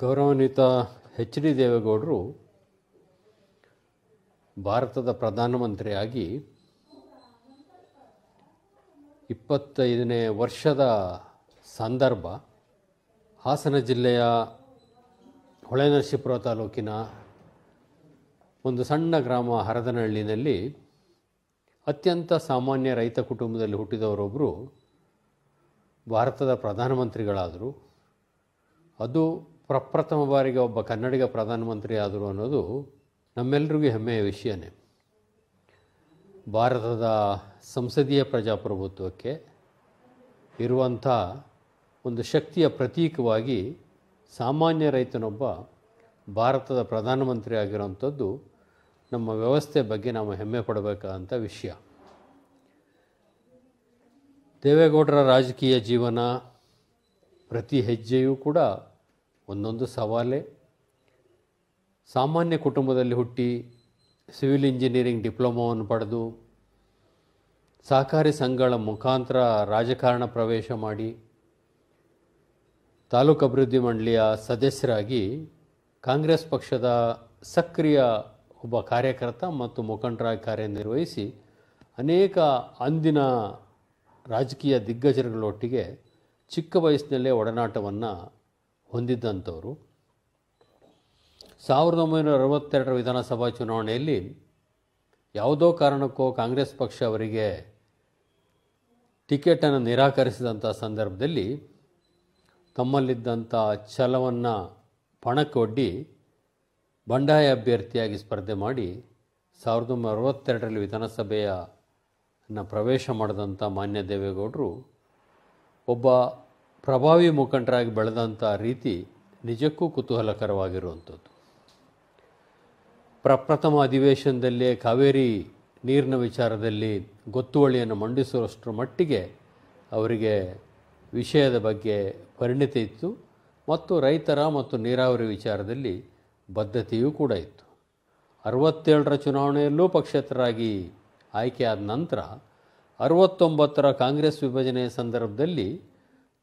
ಗೌರವಾನ್ವಿತ H D ದೇವೇಗೌಡರು ಭಾರತದ ಪ್ರಧಾನಮಂತ್ರಿಯಾಗಿ ಇಪ್ಪತ್ತೈದನೇ ವರ್ಷದ ಸಂದರ್ಭ ಹಾಸನ ಜಿಲ್ಲೆಯ ಹೊಳೆನರಸೀಪುರ ತಾಲೂಕಿನ ಒಂದು ಸಣ್ಣ ಗ್ರಾಮ ಹರದನಹಳ್ಳಿನಲ್ಲಿ ಅತ್ಯಂತ ಸಾಮಾನ್ಯ ರೈತ ಕುಟುಂಬದಲ್ಲಿ ಹುಟ್ಟಿದವರೊಬ್ಬರು ಭಾರತದ ಪ್ರಧಾನಮಂತ್ರಿಗಳಾದರು ಅದು ಪ್ರಪ್ರಥಮ ಬಾರಿಗೆ ಒಬ್ಬ ಕನ್ನಡಿಗ ಪ್ರಧಾನಮಂತ್ರಿ ಆದರು ಅನ್ನೋದು ನಮ್ಮೆಲ್ಲರಿಗೂ ಹೆಮ್ಮೆಯ ವಿಷಯನೇ ಭಾರತದ ಸಂಸದೀಯ ಪ್ರಜಾಪ್ರಭುತ್ವಕ್ಕೆ ಇರುವಂಥ ಒಂದು ಶಕ್ತಿಯ ಪ್ರತೀಕವಾಗಿ ಸಾಮಾನ್ಯ ರೈತನೊಬ್ಬ ಭಾರತದ ಪ್ರಧಾನಮಂತ್ರಿ ಆಗಿರೋಂಥದ್ದು ನಮ್ಮ ವ್ಯವಸ್ಥೆ ಬಗ್ಗೆ ನಾವು ಹೆಮ್ಮೆ ಪಡಬೇಕಾದಂಥ ವಿಷಯ ದೇವೇಗೌಡರ ರಾಜಕೀಯ ಜೀವನ ಪ್ರತಿ ಹೆಜ್ಜೆಯೂ ಕೂಡ ಒಂದೊಂದು ಸವಾಲೇ ಸಾಮಾನ್ಯ ಕುಟುಂಬದಲ್ಲಿ ಹುಟ್ಟಿ ಸಿವಿಲ್ ಇಂಜಿನಿಯರಿಂಗ್ ಡಿಪ್ಲೊಮಾವನ್ನು ಪಡೆದು ಸಹಕಾರಿ ಸಂಘಗಳ ಮುಖಾಂತರ ರಾಜಕಾರಣ ಪ್ರವೇಶ ಮಾಡಿ ತಾಲೂಕು ಅಭಿವೃದ್ಧಿ ಮಂಡಳಿಯ ಸದಸ್ಯರಾಗಿ ಕಾಂಗ್ರೆಸ್ ಪಕ್ಷದ ಸಕ್ರಿಯ ಒಬ್ಬ ಕಾರ್ಯಕರ್ತ ಮತ್ತು ಮುಖಂಡರಾಗಿ ಕಾರ್ಯನಿರ್ವಹಿಸಿ ಅನೇಕ ಅಂದಿನ ರಾಜಕೀಯ ದಿಗ್ಗಜರುಗಳೊಟ್ಟಿಗೆ ಚಿಕ್ಕ ವಯಸ್ಸಿನಲ್ಲೇ ಒಡನಾಟವನ್ನು ಹೊಂದಿದ್ದಂಥವರು ಸಾವಿರದ ಒಂಬೈನೂರ ಅರವತ್ತೆರಡರ ವಿಧಾನಸಭಾ ಚುನಾವಣೆಯಲ್ಲಿ ಯಾವುದೋ ಕಾರಣಕ್ಕೋ ಕಾಂಗ್ರೆಸ್ ಪಕ್ಷ ಅವರಿಗೆ ಟಿಕೆಟನ್ನು ನಿರಾಕರಿಸಿದಂಥ ಸಂದರ್ಭದಲ್ಲಿ ತಮ್ಮಲ್ಲಿದ್ದಂಥ ಛಲವನ್ನು ಪಣಕ್ಕೊಡ್ಡಿ ಬಂಡಾಯ ಅಭ್ಯರ್ಥಿಯಾಗಿ ಸ್ಪರ್ಧೆ ಮಾಡಿ ಸಾವಿರದ ಒಂಬೈನೂರ ಅರವತ್ತೆರಡರಲ್ಲಿ ವಿಧಾನಸಭೆಯನ್ನು ಪ್ರವೇಶ ಮಾಡಿದಂಥ ಮಾನ್ಯ ದೇವೇಗೌಡರು ಒಬ್ಬ ಪ್ರಭಾವಿ ಮುಖಂಡರಾಗಿ ಬೆಳೆದಂಥ ರೀತಿ ನಿಜಕ್ಕೂ ಕುತೂಹಲಕರವಾಗಿರುವಂಥದ್ದು ಪ್ರಪ್ರಥಮ ಅಧಿವೇಶನದಲ್ಲಿ ಕಾವೇರಿ ನೀರಿನ ವಿಚಾರದಲ್ಲಿ ಗೊತ್ತುವಳಿಯನ್ನು ಮಂಡಿಸುವಷ್ಟರ ಮಟ್ಟಿಗೆ ಅವರಿಗೆ ವಿಷಯದ ಬಗ್ಗೆ ಪರಿಣಿತಿ ಇತ್ತು ಮತ್ತು ರೈತರ ಮತ್ತು ನೀರಾವರಿ ವಿಚಾರದಲ್ಲಿ ಬದ್ಧತೆಯೂ ಕೂಡ ಇತ್ತು ಅರವತ್ತೇಳರ ಚುನಾವಣೆಯಲ್ಲೂ ಪಕ್ಷೇತರಾಗಿ ಆಯ್ಕೆಯಾದ ನಂತರ ಅರವತ್ತೊಂಬತ್ತರ ಕಾಂಗ್ರೆಸ್ ವಿಭಜನೆಯ ಸಂದರ್ಭದಲ್ಲಿ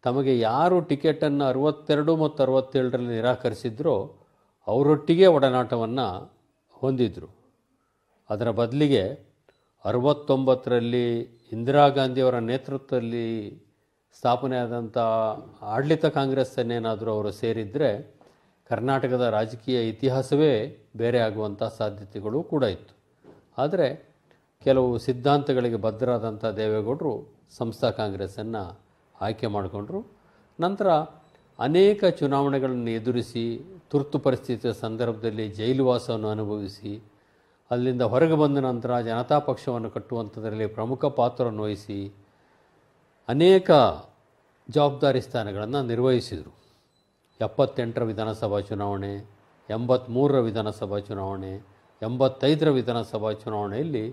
ತಮಗೆ ಯಾರು ಟಿಕೆಟನ್ನು ಅರವತ್ತೆರಡು ಮತ್ತು ಅರವತ್ತೇಳರಲ್ಲಿ ನಿರಾಕರಿಸಿದ್ರೋ ಅವರೊಟ್ಟಿಗೆ ಒಡನಾಟವನ್ನು ಹೊಂದಿದ್ದರು ಅದರ ಬದಲಿಗೆ ಅರವತ್ತೊಂಬತ್ತರಲ್ಲಿ ಇಂದಿರಾ ಗಾಂಧಿಯವರ ನೇತೃತ್ವದಲ್ಲಿ ಸ್ಥಾಪನೆಯಾದಂಥ ಆಡಳಿತ ಕಾಂಗ್ರೆಸ್ಸನ್ನೇನಾದರೂ ಅವರು ಸೇರಿದರೆ ಕರ್ನಾಟಕದ ರಾಜಕೀಯ ಇತಿಹಾಸವೇ ಬೇರೆ ಆಗುವಂಥ ಸಾಧ್ಯತೆಗಳು ಕೂಡ ಇತ್ತು ಆದರೆ ಕೆಲವು ಸಿದ್ಧಾಂತಗಳಿಗೆ ಭದ್ರಾದಂಥ ದೇವೇಗೌಡರು ಸಂಸ್ಥಾ ಕಾಂಗ್ರೆಸ್ಸನ್ನು ಆಯ್ಕೆ ಮಾಡಿಕೊಂಡ್ರು ನಂತರ ಅನೇಕ ಚುನಾವಣೆಗಳನ್ನು ಎದುರಿಸಿ ತುರ್ತು ಪರಿಸ್ಥಿತಿಯ ಸಂದರ್ಭದಲ್ಲಿ ಜೈಲುವಾಸವನ್ನು ಅನುಭವಿಸಿ ಅಲ್ಲಿಂದ ಹೊರಗೆ ಬಂದ ನಂತರ ಜನತಾ ಪಕ್ಷವನ್ನು ಕಟ್ಟುವಂಥದ್ರಲ್ಲಿ ಪ್ರಮುಖ ಪಾತ್ರವನ್ನು ವಹಿಸಿ ಅನೇಕ ಜವಾಬ್ದಾರಿ ಸ್ಥಾನಗಳನ್ನು ನಿರ್ವಹಿಸಿದರು ಎಪ್ಪತ್ತೆಂಟರ ವಿಧಾನಸಭಾ ಚುನಾವಣೆ ಎಂಬತ್ತ್ಮೂರರ ವಿಧಾನಸಭಾ ಚುನಾವಣೆ ಎಂಬತ್ತೈದರ ವಿಧಾನಸಭಾ ಚುನಾವಣೆಯಲ್ಲಿ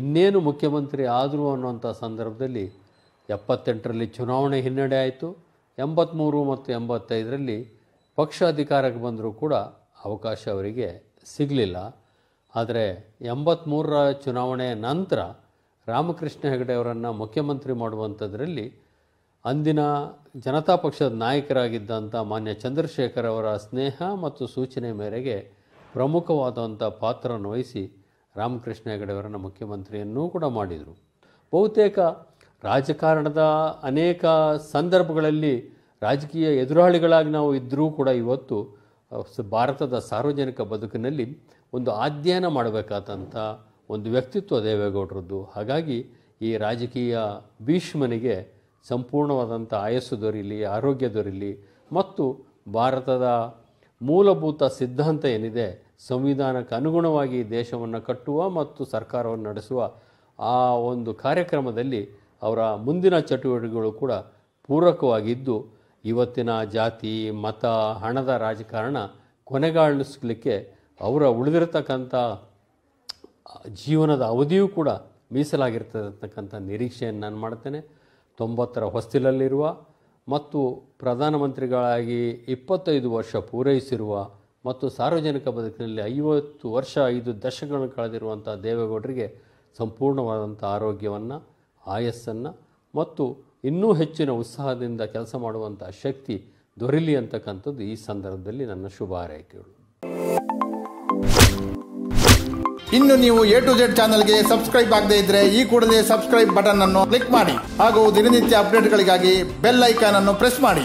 ಇನ್ನೇನು ಮುಖ್ಯಮಂತ್ರಿ ಆದರು ಅನ್ನುವಂಥ ಸಂದರ್ಭದಲ್ಲಿ ಎಪ್ಪತ್ತೆಂಟರಲ್ಲಿ ಚುನಾವಣೆ ಹಿನ್ನಡೆ ಆಯಿತು ಎಂಬತ್ತ್ಮೂರು ಮತ್ತು ಎಂಬತ್ತೈದರಲ್ಲಿ ಪಕ್ಷ ಅಧಿಕಾರಕ್ಕೆ ಬಂದರೂ ಕೂಡ ಅವಕಾಶ ಅವರಿಗೆ ಸಿಗಲಿಲ್ಲ ಆದರೆ ಎಂಬತ್ತ್ಮೂರರ ಚುನಾವಣೆಯ ನಂತರ ರಾಮಕೃಷ್ಣ ಅವರನ್ನು ಮುಖ್ಯಮಂತ್ರಿ ಮಾಡುವಂಥದ್ರಲ್ಲಿ ಅಂದಿನ ಜನತಾ ಪಕ್ಷದ ನಾಯಕರಾಗಿದ್ದಂಥ ಮಾನ್ಯ ಚಂದ್ರಶೇಖರ್ ಅವರ ಸ್ನೇಹ ಮತ್ತು ಸೂಚನೆ ಮೇರೆಗೆ ಪ್ರಮುಖವಾದಂಥ ಪಾತ್ರವನ್ನು ವಹಿಸಿ ರಾಮಕೃಷ್ಣ ಹೆಗಡೆಯವರನ್ನು ಮುಖ್ಯಮಂತ್ರಿಯನ್ನೂ ಕೂಡ ಮಾಡಿದರು ಬಹುತೇಕ ರಾಜಕಾರಣದ ಅನೇಕ ಸಂದರ್ಭಗಳಲ್ಲಿ ರಾಜಕೀಯ ಎದುರಾಳಿಗಳಾಗಿ ನಾವು ಇದ್ದರೂ ಕೂಡ ಇವತ್ತು ಭಾರತದ ಸಾರ್ವಜನಿಕ ಬದುಕಿನಲ್ಲಿ ಒಂದು ಅಧ್ಯಯನ ಮಾಡಬೇಕಾದಂಥ ಒಂದು ವ್ಯಕ್ತಿತ್ವ ದೇವೇಗೌಡರದ್ದು ಹಾಗಾಗಿ ಈ ರಾಜಕೀಯ ಭೀಷ್ಮನಿಗೆ ಸಂಪೂರ್ಣವಾದಂಥ ಆಯಸ್ಸು ದೊರೀಲಿ ಆರೋಗ್ಯ ದೊರೀಲಿ ಮತ್ತು ಭಾರತದ ಮೂಲಭೂತ ಸಿದ್ಧಾಂತ ಏನಿದೆ ಸಂವಿಧಾನಕ್ಕೆ ಅನುಗುಣವಾಗಿ ದೇಶವನ್ನು ಕಟ್ಟುವ ಮತ್ತು ಸರ್ಕಾರವನ್ನು ನಡೆಸುವ ಆ ಒಂದು ಕಾರ್ಯಕ್ರಮದಲ್ಲಿ ಅವರ ಮುಂದಿನ ಚಟುವಟಿಕೆಗಳು ಕೂಡ ಪೂರಕವಾಗಿದ್ದು ಇವತ್ತಿನ ಜಾತಿ ಮತ ಹಣದ ರಾಜಕಾರಣ ಕೊನೆಗಾಣಿಸ್ಲಿಕ್ಕೆ ಅವರ ಉಳಿದಿರತಕ್ಕಂಥ ಜೀವನದ ಅವಧಿಯೂ ಕೂಡ ಮೀಸಲಾಗಿರ್ತದೆ ಅಂತಕ್ಕಂಥ ನಿರೀಕ್ಷೆಯನ್ನು ನಾನು ಮಾಡ್ತೇನೆ ತೊಂಬತ್ತರ ಹೊಸ್ತಿಲಲ್ಲಿರುವ ಮತ್ತು ಪ್ರಧಾನಮಂತ್ರಿಗಳಾಗಿ ಇಪ್ಪತ್ತೈದು ವರ್ಷ ಪೂರೈಸಿರುವ ಮತ್ತು ಸಾರ್ವಜನಿಕ ಬದುಕಿನಲ್ಲಿ ಐವತ್ತು ವರ್ಷ ಐದು ದಶಕಗಳನ್ನು ಕಳೆದಿರುವಂಥ ದೇವೇಗೌಡರಿಗೆ ಸಂಪೂರ್ಣವಾದಂಥ ಆರೋಗ್ಯವನ್ನು ಆಯಸ್ಸನ್ನು ಮತ್ತು ಇನ್ನೂ ಹೆಚ್ಚಿನ ಉತ್ಸಾಹದಿಂದ ಕೆಲಸ ಮಾಡುವಂಥ ಶಕ್ತಿ ದೊರೆಯಲಿ ಅಂತಕ್ಕಂಥದ್ದು ಈ ಸಂದರ್ಭದಲ್ಲಿ ನನ್ನ ಶುಭ ಇನ್ನು ನೀವು ಎ ಟು ಜೆಡ್ ಚಾನಲ್ಗೆ ಸಬ್ಸ್ಕ್ರೈಬ್ ಆಗದೇ ಇದ್ರೆ ಈ ಕೂಡಲೇ ಸಬ್ಸ್ಕ್ರೈಬ್ ಬಟನ್ ಅನ್ನು ಕ್ಲಿಕ್ ಮಾಡಿ ಹಾಗೂ ದಿನನಿತ್ಯ ಅಪ್ಡೇಟ್ಗಳಿಗಾಗಿ ಬೆಲ್ ಐಕಾನ್ ಅನ್ನು ಪ್ರೆಸ್ ಮಾಡಿ